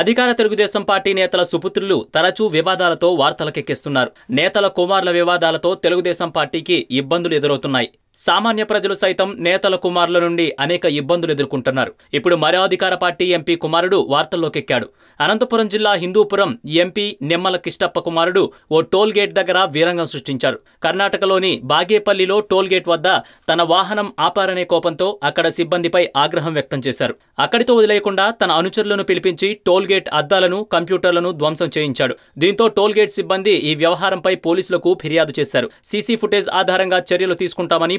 అధికార తెలుగుదేశం పార్టీ నేతల సుపుత్రులు తరచూ వివాదాలతో వార్తలకెక్కిస్తున్నారు నేతల కుమారుల వివాదాలతో తెలుగుదేశం పార్టీకి ఇబ్బందులు ఎదురవుతున్నాయి సామాన్య ప్రజలు సైతం నేతల కుమారుల నుండి అనేక ఇబ్బందులు ఎదుర్కొంటున్నారు ఇప్పుడు మరో అధికార పార్టీ ఎంపీ కుమారుడు వార్తల్లోకెక్కాడు అనంతపురం జిల్లా హిందూపురం ఎంపీ నిమ్మల కిష్టప్ప కుమారుడు ఓ టోల్ గేట్ దగ్గర వీరంగం సృష్టించారు కర్ణాటకలోని బాగేపల్లిలో టోల్ గేట్ వద్ద తన వాహనం ఆపారనే కోపంతో అక్కడ సిబ్బందిపై ఆగ్రహం వ్యక్తం చేశారు అక్కడితో వదిలేయకుండా తన అనుచరులను పిలిపించి టోల్ గేట్ అద్దాలను కంప్యూటర్లను ధ్వంసం చేయించాడు దీంతో టోల్ గేట్ సిబ్బంది ఈ వ్యవహారంపై పోలీసులకు ఫిర్యాదు చేశారు సీసీ ఫుటేజ్ ఆధారంగా చర్యలు తీసుకుంటామని